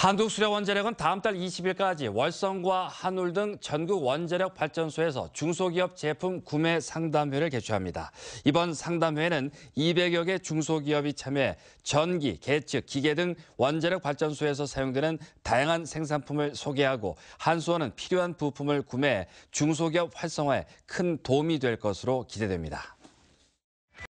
한국수력원자력은 다음 달 20일까지 월성과 한울 등 전국 원자력 발전소에서 중소기업 제품 구매 상담회를 개최합니다. 이번 상담회는 200여 개 중소기업이 참여해 전기, 계측, 기계 등 원자력 발전소에서 사용되는 다양한 생산품을 소개하고 한수원은 필요한 부품을 구매해 중소기업 활성화에 큰 도움이 될 것으로 기대됩니다.